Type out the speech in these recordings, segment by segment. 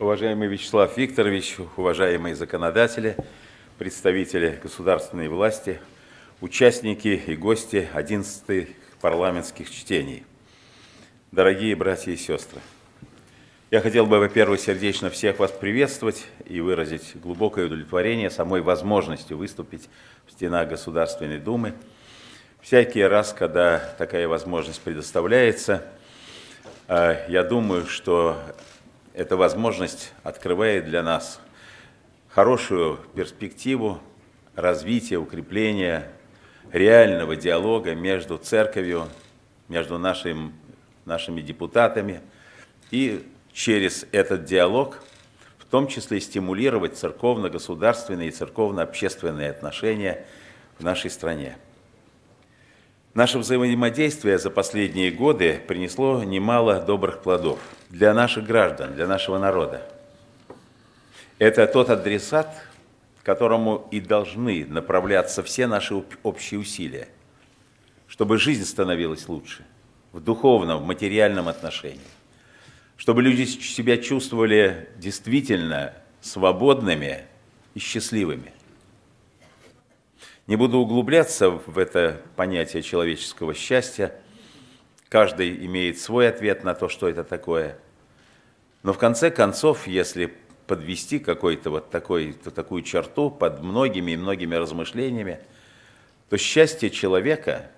Уважаемый Вячеслав Викторович, уважаемые законодатели, представители государственной власти, участники и гости 11-х парламентских чтений. Дорогие братья и сестры, я хотел бы, во-первых, сердечно всех вас приветствовать и выразить глубокое удовлетворение самой возможностью выступить в стенах Государственной Думы. Всякий раз, когда такая возможность предоставляется, э, я думаю, что эта возможность открывает для нас хорошую перспективу развития, укрепления реального диалога между церковью, между нашим, нашими депутатами и через этот диалог в том числе стимулировать церковно-государственные и церковно-общественные отношения в нашей стране. Наше взаимодействие за последние годы принесло немало добрых плодов для наших граждан, для нашего народа. Это тот адресат, которому и должны направляться все наши общие усилия, чтобы жизнь становилась лучше в духовном, в материальном отношении, чтобы люди себя чувствовали действительно свободными и счастливыми – не буду углубляться в это понятие человеческого счастья. Каждый имеет свой ответ на то, что это такое. Но в конце концов, если подвести какую то вот такой, такую черту под многими и многими размышлениями, то счастье человека,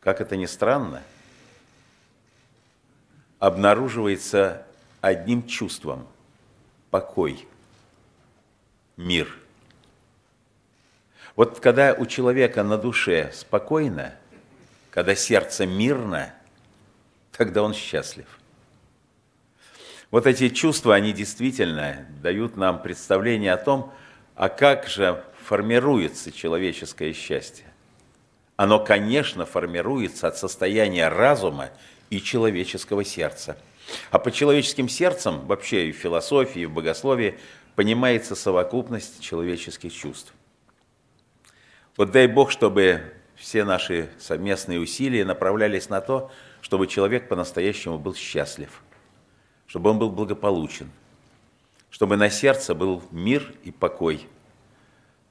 как это ни странно, обнаруживается одним чувством – покой, мир – вот когда у человека на душе спокойно, когда сердце мирно, тогда он счастлив. Вот эти чувства, они действительно дают нам представление о том, а как же формируется человеческое счастье. Оно, конечно, формируется от состояния разума и человеческого сердца. А по человеческим сердцам вообще и в философии, и в богословии, понимается совокупность человеческих чувств. Вот дай Бог, чтобы все наши совместные усилия направлялись на то, чтобы человек по-настоящему был счастлив, чтобы он был благополучен, чтобы на сердце был мир и покой,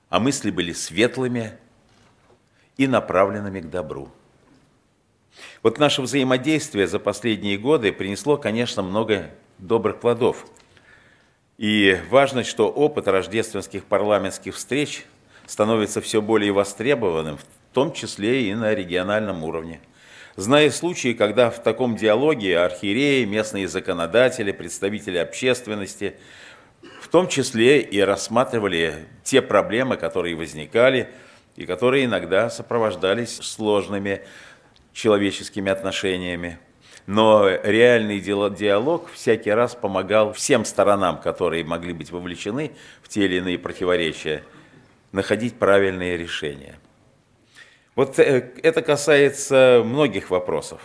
а мысли были светлыми и направленными к добру. Вот наше взаимодействие за последние годы принесло, конечно, много добрых плодов. И важно, что опыт рождественских парламентских встреч становится все более востребованным, в том числе и на региональном уровне. Зная случаи, когда в таком диалоге архиереи, местные законодатели, представители общественности, в том числе и рассматривали те проблемы, которые возникали и которые иногда сопровождались сложными человеческими отношениями. Но реальный диалог всякий раз помогал всем сторонам, которые могли быть вовлечены в те или иные противоречия, находить правильные решения. Вот э, это касается многих вопросов.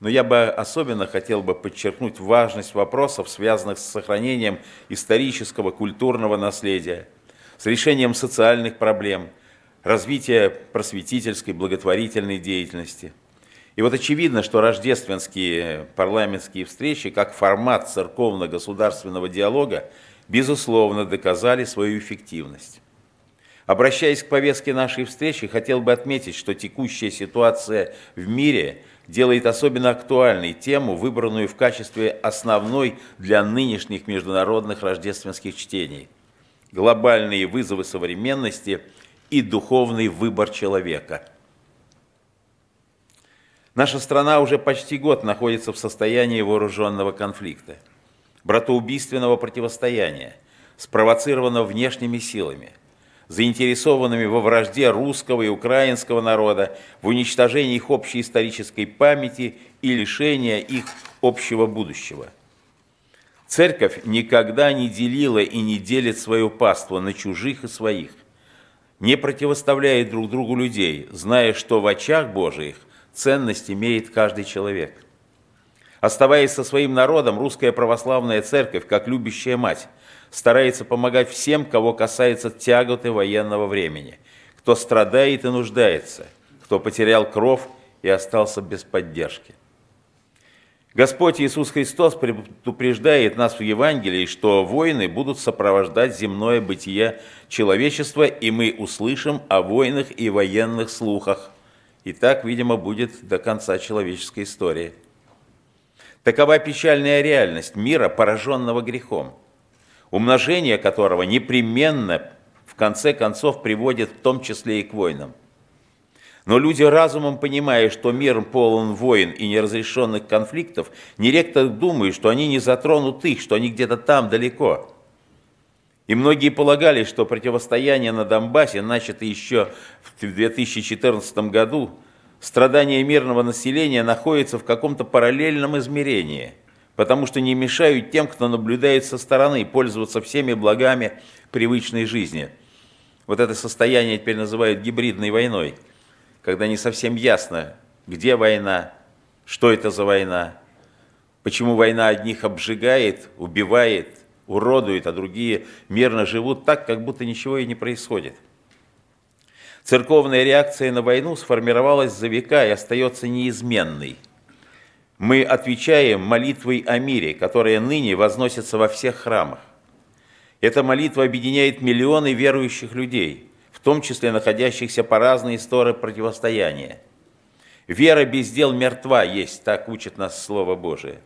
Но я бы особенно хотел бы подчеркнуть важность вопросов, связанных с сохранением исторического культурного наследия, с решением социальных проблем, развитием просветительской благотворительной деятельности. И вот очевидно, что рождественские парламентские встречи, как формат церковно-государственного диалога, безусловно доказали свою эффективность. Обращаясь к повестке нашей встречи, хотел бы отметить, что текущая ситуация в мире делает особенно актуальной тему, выбранную в качестве основной для нынешних международных рождественских чтений. Глобальные вызовы современности и духовный выбор человека. Наша страна уже почти год находится в состоянии вооруженного конфликта, братоубийственного противостояния, спровоцированного внешними силами – заинтересованными во вражде русского и украинского народа, в уничтожении их общей исторической памяти и лишении их общего будущего. Церковь никогда не делила и не делит свое паство на чужих и своих, не противоставляя друг другу людей, зная, что в очах Божиих ценность имеет каждый человек. Оставаясь со своим народом, русская православная церковь, как любящая мать, старается помогать всем, кого касается тяготы военного времени, кто страдает и нуждается, кто потерял кровь и остался без поддержки. Господь Иисус Христос предупреждает нас в Евангелии, что войны будут сопровождать земное бытие человечества, и мы услышим о войнах и военных слухах. И так, видимо, будет до конца человеческой истории. Такова печальная реальность мира, пораженного грехом – умножение которого непременно в конце концов приводит в том числе и к войнам. Но люди разумом, понимая, что мир полон войн и неразрешенных конфликтов, нередко думают, что они не затронут их, что они где-то там далеко. И многие полагали, что противостояние на Донбассе, начато еще в 2014 году, страдания мирного населения находятся в каком-то параллельном измерении – потому что не мешают тем, кто наблюдает со стороны, пользоваться всеми благами привычной жизни. Вот это состояние теперь называют гибридной войной, когда не совсем ясно, где война, что это за война, почему война одних обжигает, убивает, уродует, а другие мирно живут так, как будто ничего и не происходит. Церковная реакция на войну сформировалась за века и остается неизменной – мы отвечаем молитвой о мире, которая ныне возносится во всех храмах. Эта молитва объединяет миллионы верующих людей, в том числе находящихся по разные стороны противостояния. Вера без дел мертва есть, так учит нас Слово Божие.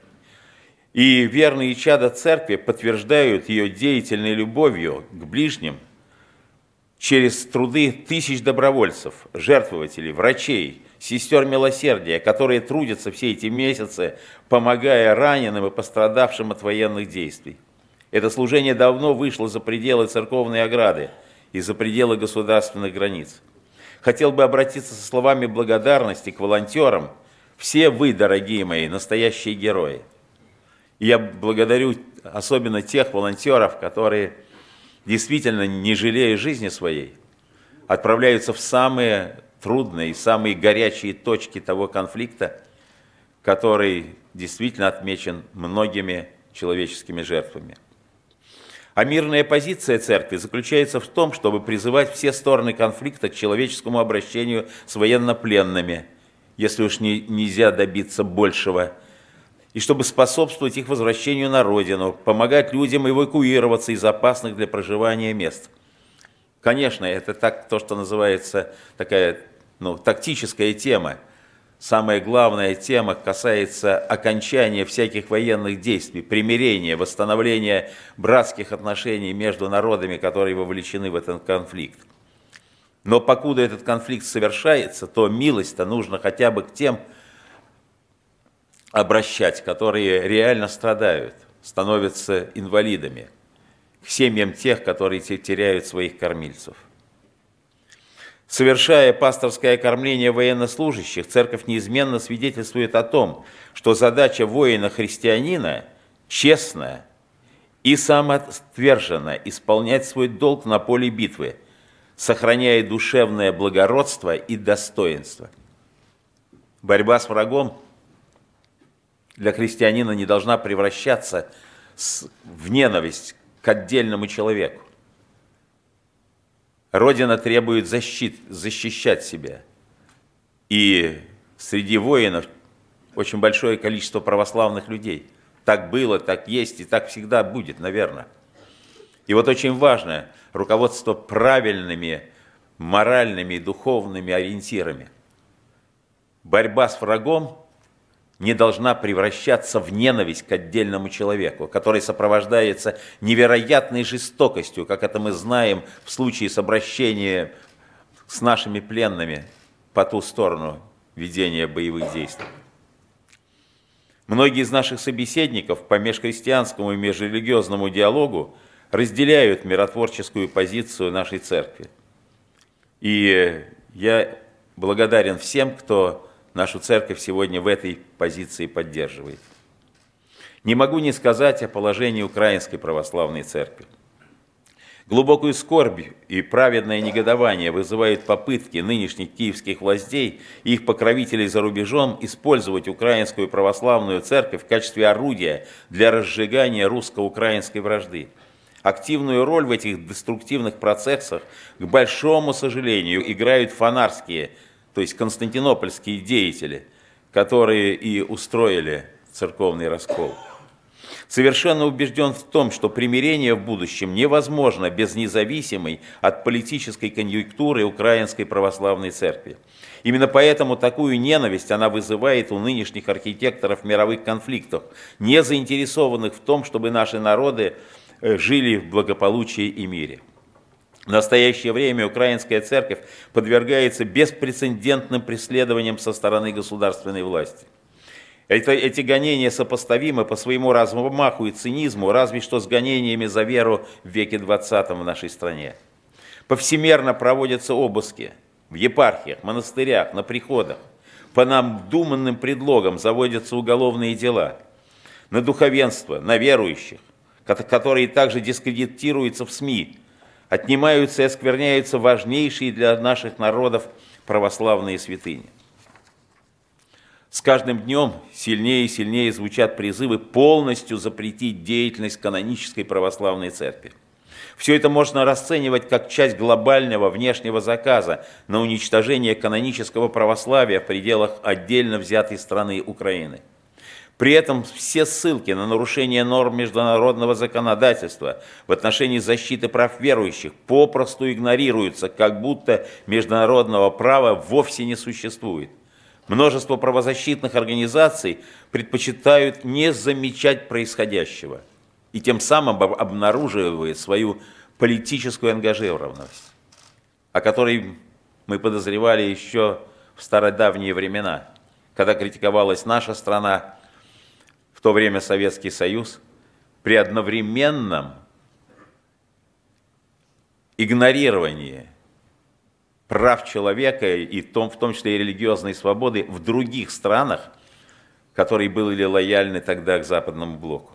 И верные чада церкви подтверждают ее деятельной любовью к ближним через труды тысяч добровольцев, жертвователей, врачей, сестер милосердия, которые трудятся все эти месяцы, помогая раненым и пострадавшим от военных действий. Это служение давно вышло за пределы церковной ограды и за пределы государственных границ. Хотел бы обратиться со словами благодарности к волонтерам. Все вы, дорогие мои, настоящие герои. я благодарю особенно тех волонтеров, которые действительно, не жалея жизни своей, отправляются в самые трудные и самые горячие точки того конфликта, который действительно отмечен многими человеческими жертвами. А мирная позиция церкви заключается в том, чтобы призывать все стороны конфликта к человеческому обращению с военнопленными, если уж не, нельзя добиться большего, и чтобы способствовать их возвращению на родину, помогать людям эвакуироваться из опасных для проживания мест. Конечно, это так, то, что называется такая ну, тактическая тема. Самая главная тема касается окончания всяких военных действий, примирения, восстановления братских отношений между народами, которые вовлечены в этот конфликт. Но покуда этот конфликт совершается, то милость-то нужно хотя бы к тем обращать, которые реально страдают, становятся инвалидами, к семьям тех, которые теряют своих кормильцев. Совершая пасторское кормление военнослужащих, церковь неизменно свидетельствует о том, что задача воина-христианина честная и самоотверженно исполнять свой долг на поле битвы, сохраняя душевное благородство и достоинство. Борьба с врагом для христианина не должна превращаться в ненависть к отдельному человеку. Родина требует защит, защищать себя. И среди воинов очень большое количество православных людей. Так было, так есть и так всегда будет, наверное. И вот очень важно руководство правильными моральными и духовными ориентирами. Борьба с врагом не должна превращаться в ненависть к отдельному человеку, который сопровождается невероятной жестокостью, как это мы знаем в случае с обращением с нашими пленными по ту сторону ведения боевых действий. Многие из наших собеседников по межхристианскому и межрелигиозному диалогу разделяют миротворческую позицию нашей церкви. И я благодарен всем, кто нашу церковь сегодня в этой позиции поддерживает. Не могу не сказать о положении Украинской Православной Церкви. Глубокую скорбь и праведное негодование вызывают попытки нынешних киевских властей и их покровителей за рубежом использовать Украинскую Православную Церковь в качестве орудия для разжигания русско-украинской вражды. Активную роль в этих деструктивных процессах, к большому сожалению, играют фонарские – то есть константинопольские деятели, которые и устроили церковный раскол. Совершенно убежден в том, что примирение в будущем невозможно без независимой от политической конъюнктуры Украинской Православной Церкви. Именно поэтому такую ненависть она вызывает у нынешних архитекторов мировых конфликтов, не заинтересованных в том, чтобы наши народы э, жили в благополучии и мире. В настоящее время украинская церковь подвергается беспрецедентным преследованиям со стороны государственной власти. Это, эти гонения сопоставимы по своему размаху и цинизму, разве что с гонениями за веру в веке 20 в нашей стране. Повсемерно проводятся обыски в епархиях, монастырях, на приходах. По нам думанным предлогам заводятся уголовные дела на духовенство, на верующих, которые также дискредитируются в СМИ, отнимаются и оскверняются важнейшие для наших народов православные святыни. С каждым днем сильнее и сильнее звучат призывы полностью запретить деятельность канонической православной церкви. Все это можно расценивать как часть глобального внешнего заказа на уничтожение канонического православия в пределах отдельно взятой страны Украины – при этом все ссылки на нарушение норм международного законодательства в отношении защиты прав верующих попросту игнорируются, как будто международного права вовсе не существует. Множество правозащитных организаций предпочитают не замечать происходящего и тем самым обнаруживают свою политическую ангажированность, о которой мы подозревали еще в стародавние времена, когда критиковалась наша страна в то время Советский Союз при одновременном игнорировании прав человека и том, в том числе и религиозной свободы в других странах, которые были лояльны тогда к Западному блоку.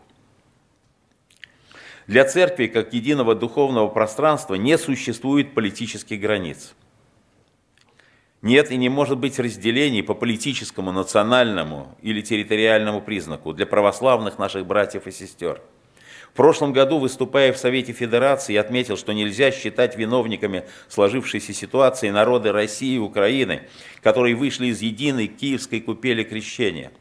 Для церкви как единого духовного пространства не существует политических границ – нет и не может быть разделений по политическому, национальному или территориальному признаку для православных наших братьев и сестер. В прошлом году, выступая в Совете Федерации, отметил, что нельзя считать виновниками сложившейся ситуации народы России и Украины, которые вышли из единой киевской купели крещения,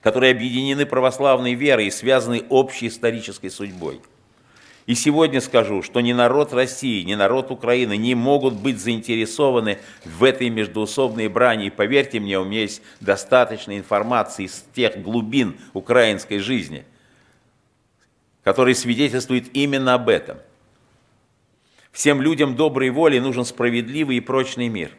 которые объединены православной верой и связаны общей исторической судьбой – и сегодня скажу, что ни народ России, ни народ Украины не могут быть заинтересованы в этой междоусобной брани. И поверьте мне, у меня есть достаточно информации из тех глубин украинской жизни, которые свидетельствуют именно об этом. Всем людям доброй воли нужен справедливый и прочный мир,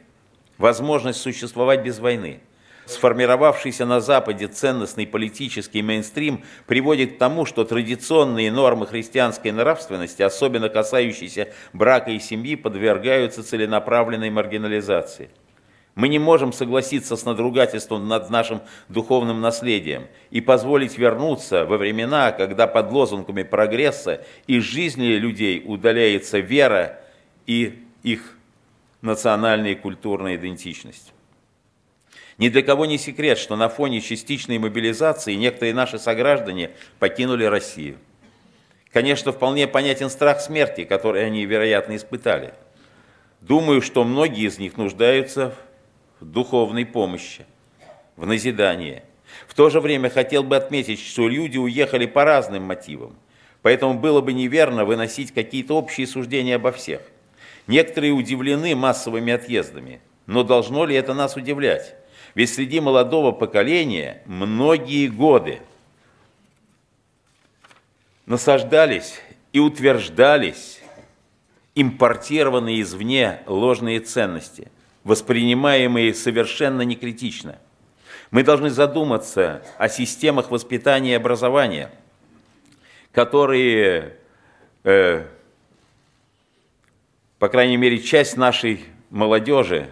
возможность существовать без войны – Сформировавшийся на Западе ценностный политический мейнстрим приводит к тому, что традиционные нормы христианской нравственности, особенно касающиеся брака и семьи, подвергаются целенаправленной маргинализации. Мы не можем согласиться с надругательством над нашим духовным наследием и позволить вернуться во времена, когда под лозунгами прогресса из жизни людей удаляется вера и их национальная и культурная идентичность. Ни для кого не секрет, что на фоне частичной мобилизации некоторые наши сограждане покинули Россию. Конечно, вполне понятен страх смерти, который они, вероятно, испытали. Думаю, что многие из них нуждаются в духовной помощи, в назидании. В то же время хотел бы отметить, что люди уехали по разным мотивам, поэтому было бы неверно выносить какие-то общие суждения обо всех. Некоторые удивлены массовыми отъездами, но должно ли это нас удивлять? Ведь среди молодого поколения многие годы насаждались и утверждались импортированные извне ложные ценности, воспринимаемые совершенно некритично. Мы должны задуматься о системах воспитания и образования, которые, э, по крайней мере, часть нашей молодежи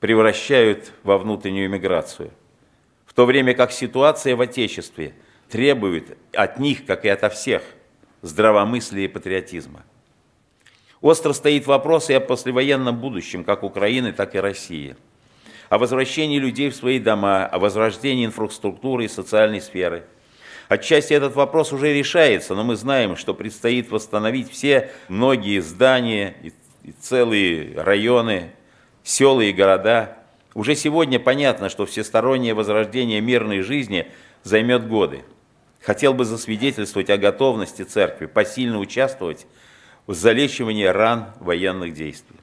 превращают во внутреннюю миграцию, в то время как ситуация в Отечестве требует от них, как и ото всех, здравомыслия и патриотизма. Остро стоит вопрос и о послевоенном будущем как Украины, так и России, о возвращении людей в свои дома, о возрождении инфраструктуры и социальной сферы. Отчасти этот вопрос уже решается, но мы знаем, что предстоит восстановить все многие здания и целые районы села и города. Уже сегодня понятно, что всестороннее возрождение мирной жизни займет годы. Хотел бы засвидетельствовать о готовности церкви посильно участвовать в залечивании ран военных действий.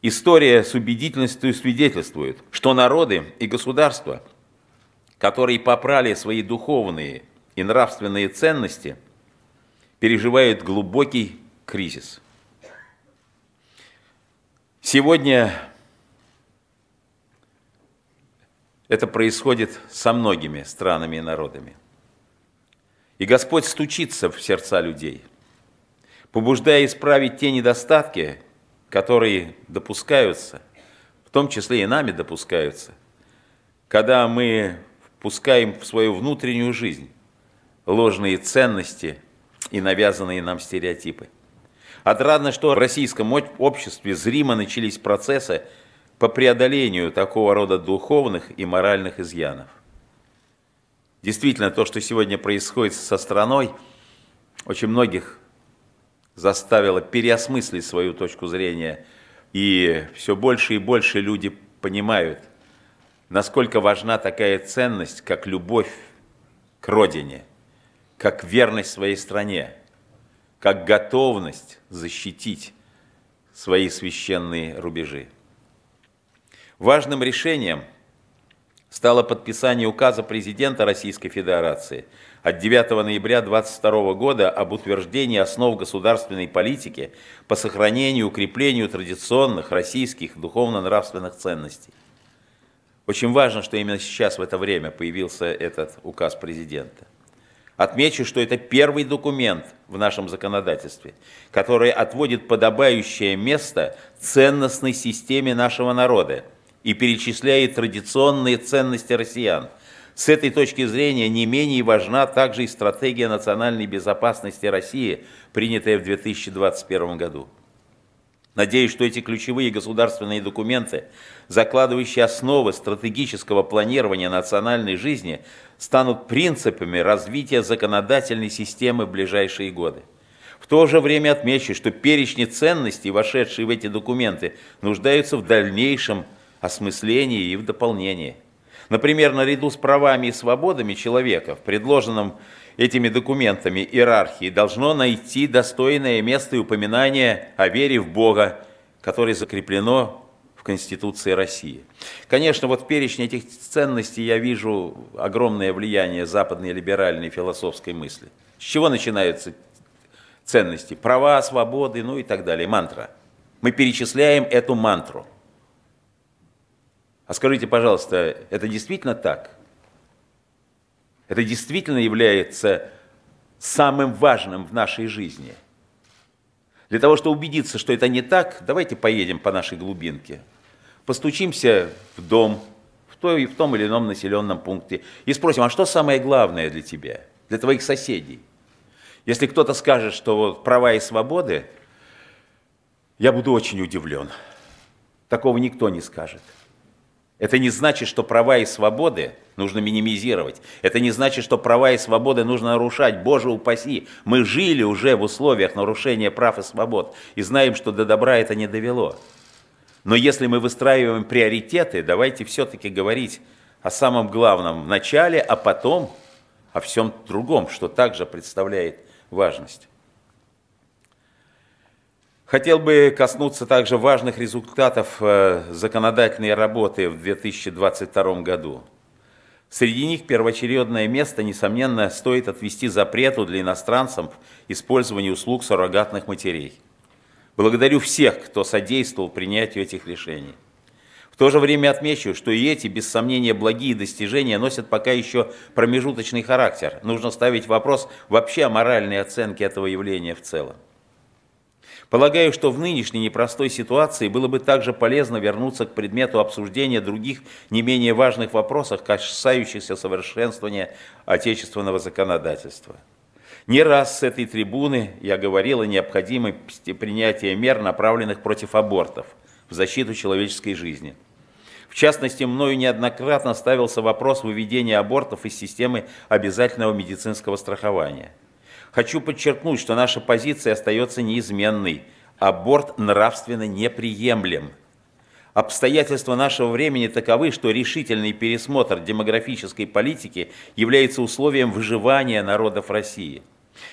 История с убедительностью свидетельствует, что народы и государства, которые попрали свои духовные и нравственные ценности, переживают глубокий кризис – Сегодня это происходит со многими странами и народами. И Господь стучится в сердца людей, побуждая исправить те недостатки, которые допускаются, в том числе и нами допускаются, когда мы впускаем в свою внутреннюю жизнь ложные ценности и навязанные нам стереотипы – Отрадно, что в российском обществе зримо начались процессы по преодолению такого рода духовных и моральных изъянов. Действительно, то, что сегодня происходит со страной, очень многих заставило переосмыслить свою точку зрения. И все больше и больше люди понимают, насколько важна такая ценность, как любовь к родине, как верность своей стране – как готовность защитить свои священные рубежи. Важным решением стало подписание указа президента Российской Федерации от 9 ноября 2022 года об утверждении основ государственной политики по сохранению и укреплению традиционных российских духовно-нравственных ценностей. Очень важно, что именно сейчас в это время появился этот указ президента – Отмечу, что это первый документ в нашем законодательстве, который отводит подобающее место ценностной системе нашего народа и перечисляет традиционные ценности россиян. С этой точки зрения не менее важна также и стратегия национальной безопасности России, принятая в 2021 году. Надеюсь, что эти ключевые государственные документы, закладывающие основы стратегического планирования национальной жизни, станут принципами развития законодательной системы в ближайшие годы. В то же время отмечу, что перечни ценностей, вошедшие в эти документы, нуждаются в дальнейшем осмыслении и в дополнении. Например, наряду с правами и свободами человека в предложенном этими документами иерархии должно найти достойное место и упоминание о вере в Бога, которое закреплено в Конституции России. Конечно, вот в перечне этих ценностей я вижу огромное влияние западной либеральной философской мысли. С чего начинаются ценности? Права, свободы, ну и так далее. Мантра. Мы перечисляем эту мантру. А скажите, пожалуйста, это действительно так? Это действительно является самым важным в нашей жизни. Для того, чтобы убедиться, что это не так, давайте поедем по нашей глубинке. Постучимся в дом, в, той, в том или ином населенном пункте и спросим, а что самое главное для тебя, для твоих соседей? Если кто-то скажет, что вот права и свободы, я буду очень удивлен. Такого никто не скажет. Это не значит, что права и свободы – нужно минимизировать. Это не значит, что права и свободы нужно нарушать. Боже упаси, мы жили уже в условиях нарушения прав и свобод и знаем, что до добра это не довело. Но если мы выстраиваем приоритеты, давайте все-таки говорить о самом главном в начале, а потом о всем другом, что также представляет важность. Хотел бы коснуться также важных результатов э, законодательной работы в 2022 году. Среди них первоочередное место, несомненно, стоит отвести запрету для иностранцев использования услуг суррогатных матерей. Благодарю всех, кто содействовал принятию этих решений. В то же время отмечу, что и эти, без сомнения, благие достижения носят пока еще промежуточный характер. Нужно ставить вопрос вообще о моральной оценке этого явления в целом. Полагаю, что в нынешней непростой ситуации было бы также полезно вернуться к предмету обсуждения других не менее важных вопросов, касающихся совершенствования отечественного законодательства. Не раз с этой трибуны я говорил о необходимости принятия мер, направленных против абортов, в защиту человеческой жизни. В частности, мною неоднократно ставился вопрос выведения абортов из системы обязательного медицинского страхования – Хочу подчеркнуть, что наша позиция остается неизменной. Аборт нравственно неприемлем. Обстоятельства нашего времени таковы, что решительный пересмотр демографической политики является условием выживания народов России.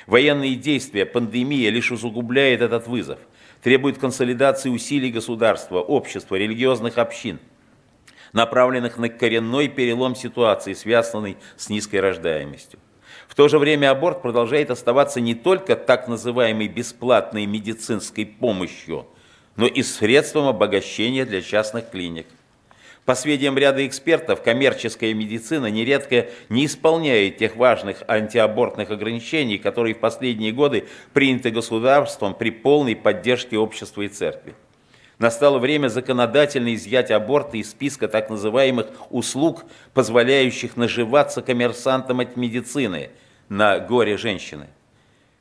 Военные действия, пандемия лишь усугубляет этот вызов. Требует консолидации усилий государства, общества, религиозных общин, направленных на коренной перелом ситуации, связанной с низкой рождаемостью. В то же время аборт продолжает оставаться не только так называемой бесплатной медицинской помощью, но и средством обогащения для частных клиник. По сведениям ряда экспертов, коммерческая медицина нередко не исполняет тех важных антиабортных ограничений, которые в последние годы приняты государством при полной поддержке общества и церкви. Настало время законодательно изъять аборты из списка так называемых услуг, позволяющих наживаться коммерсантам от медицины на горе женщины.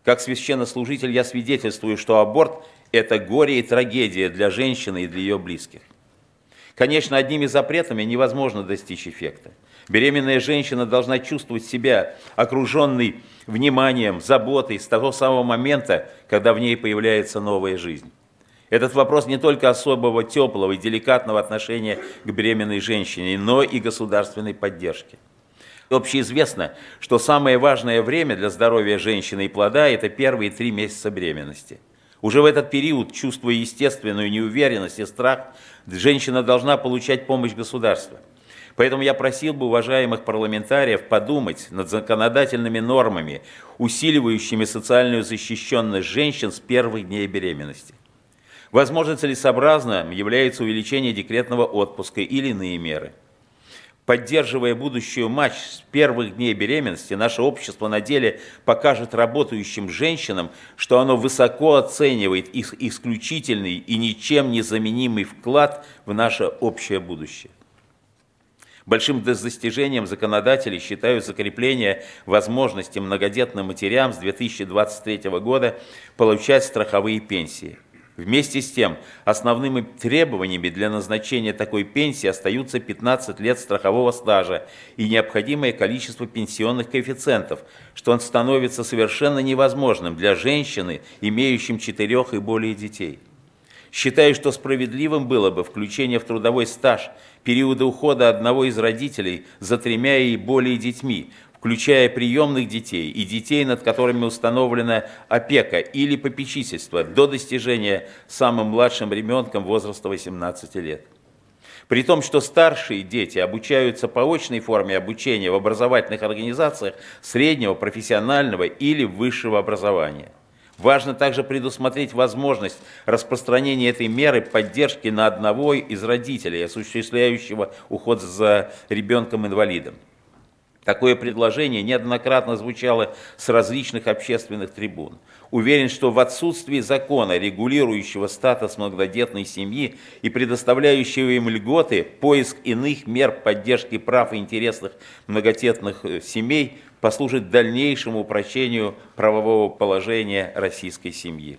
Как священнослужитель я свидетельствую, что аборт – это горе и трагедия для женщины и для ее близких. Конечно, одними запретами невозможно достичь эффекта. Беременная женщина должна чувствовать себя окруженной вниманием, заботой с того самого момента, когда в ней появляется новая жизнь. Этот вопрос не только особого теплого и деликатного отношения к беременной женщине, но и государственной поддержки. Общеизвестно, что самое важное время для здоровья женщины и плода – это первые три месяца беременности. Уже в этот период, чувствуя естественную неуверенность и страх, женщина должна получать помощь государства. Поэтому я просил бы уважаемых парламентариев подумать над законодательными нормами, усиливающими социальную защищенность женщин с первых дней беременности. Возможно, целесообразным является увеличение декретного отпуска или иные меры. Поддерживая будущую мать с первых дней беременности, наше общество на деле покажет работающим женщинам, что оно высоко оценивает их исключительный и ничем не заменимый вклад в наше общее будущее. Большим достижением законодателей считают закрепление возможности многодетным матерям с 2023 года получать страховые пенсии. Вместе с тем, основными требованиями для назначения такой пенсии остаются 15 лет страхового стажа и необходимое количество пенсионных коэффициентов, что становится совершенно невозможным для женщины, имеющей четырех и более детей. Считаю, что справедливым было бы включение в трудовой стаж периода ухода одного из родителей за тремя и более детьми, включая приемных детей и детей, над которыми установлена опека или попечительство до достижения самым младшим ребенком возраста 18 лет. При том, что старшие дети обучаются по очной форме обучения в образовательных организациях среднего, профессионального или высшего образования. Важно также предусмотреть возможность распространения этой меры поддержки на одного из родителей, осуществляющего уход за ребенком-инвалидом. Такое предложение неоднократно звучало с различных общественных трибун. Уверен, что в отсутствии закона, регулирующего статус многодетной семьи и предоставляющего им льготы, поиск иных мер поддержки прав и интересов многодетных э, семей послужит дальнейшему упрощению правового положения российской семьи.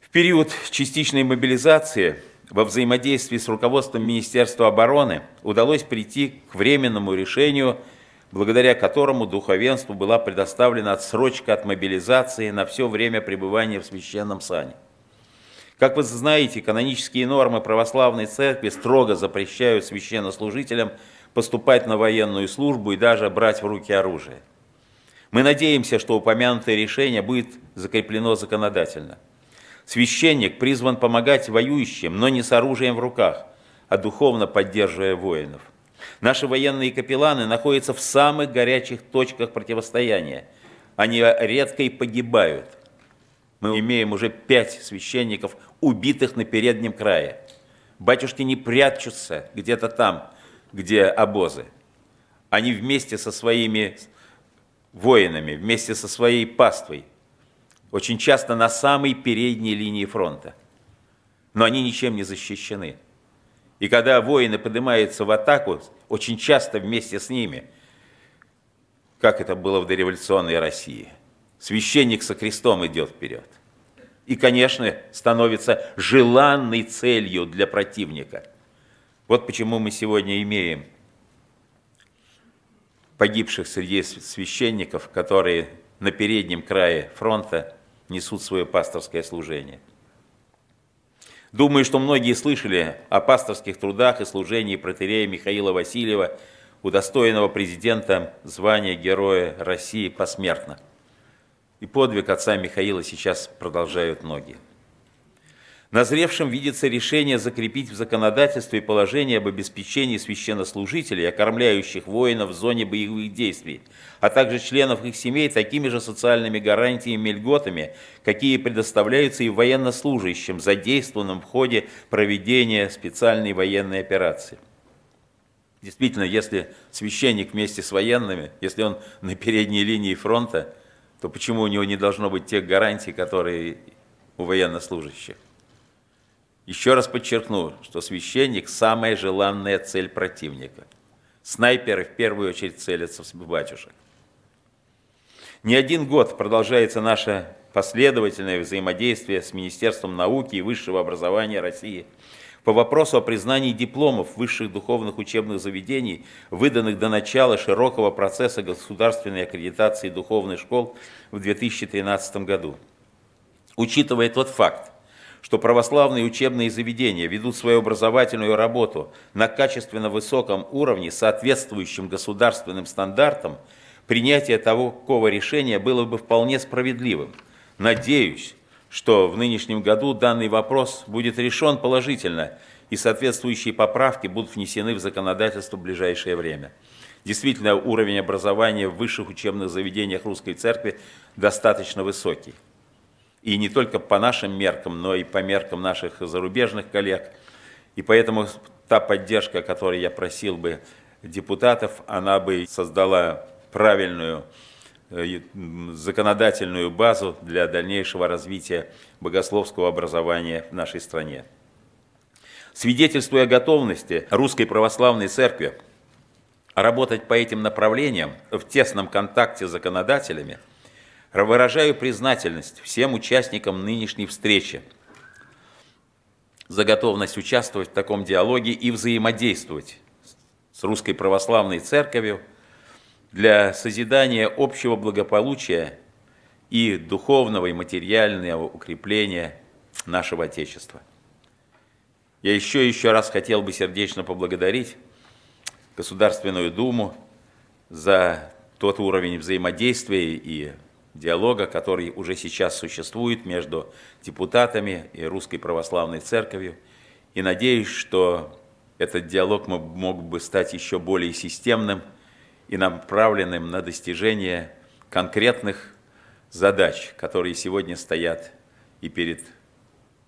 В период частичной мобилизации – во взаимодействии с руководством Министерства обороны удалось прийти к временному решению, благодаря которому духовенству была предоставлена отсрочка от мобилизации на все время пребывания в священном сане. Как вы знаете, канонические нормы православной церкви строго запрещают священнослужителям поступать на военную службу и даже брать в руки оружие. Мы надеемся, что упомянутое решение будет закреплено законодательно – Священник призван помогать воюющим, но не с оружием в руках, а духовно поддерживая воинов. Наши военные капелланы находятся в самых горячих точках противостояния. Они редко и погибают. Мы имеем уже пять священников, убитых на переднем крае. Батюшки не прячутся где-то там, где обозы. Они вместе со своими воинами, вместе со своей паствой – очень часто на самой передней линии фронта. Но они ничем не защищены. И когда воины поднимаются в атаку, очень часто вместе с ними, как это было в дореволюционной России, священник со крестом идет вперед. И, конечно, становится желанной целью для противника. Вот почему мы сегодня имеем погибших среди священников, которые на переднем крае фронта – несут свое пасторское служение. Думаю, что многие слышали о пасторских трудах и служении протерея Михаила Васильева, удостоенного президента звания Героя России посмертно. И подвиг отца Михаила сейчас продолжают многие. Назревшим видится решение закрепить в законодательстве положение об обеспечении священнослужителей, окормляющих воинов в зоне боевых действий, а также членов их семей такими же социальными гарантиями и льготами, какие предоставляются и военнослужащим, задействованным в ходе проведения специальной военной операции. Действительно, если священник вместе с военными, если он на передней линии фронта, то почему у него не должно быть тех гарантий, которые у военнослужащих? Еще раз подчеркну, что священник – самая желанная цель противника. Снайперы в первую очередь целятся в батюшек. Не один год продолжается наше последовательное взаимодействие с Министерством науки и высшего образования России по вопросу о признании дипломов высших духовных учебных заведений, выданных до начала широкого процесса государственной аккредитации духовных школ в 2013 году. Учитывая тот факт, что православные учебные заведения ведут свою образовательную работу на качественно высоком уровне, соответствующем государственным стандартам, принятие такого решения было бы вполне справедливым. Надеюсь, что в нынешнем году данный вопрос будет решен положительно, и соответствующие поправки будут внесены в законодательство в ближайшее время. Действительно, уровень образования в высших учебных заведениях Русской Церкви достаточно высокий. И не только по нашим меркам, но и по меркам наших зарубежных коллег. И поэтому та поддержка, которую я просил бы депутатов, она бы создала правильную э, законодательную базу для дальнейшего развития богословского образования в нашей стране. Свидетельствуя о готовности Русской Православной Церкви работать по этим направлениям в тесном контакте с законодателями, Выражаю признательность всем участникам нынешней встречи за готовность участвовать в таком диалоге и взаимодействовать с Русской Православной Церковью для созидания общего благополучия и духовного и материального укрепления нашего Отечества. Я еще еще раз хотел бы сердечно поблагодарить Государственную Думу за тот уровень взаимодействия и диалога, который уже сейчас существует между депутатами и Русской Православной Церковью. И надеюсь, что этот диалог мог бы стать еще более системным и направленным на достижение конкретных задач, которые сегодня стоят и перед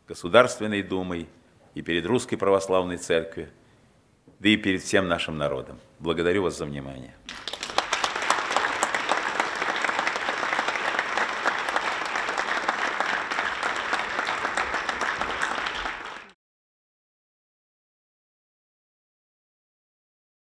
Государственной Думой, и перед Русской Православной Церковью, да и перед всем нашим народом. Благодарю вас за внимание.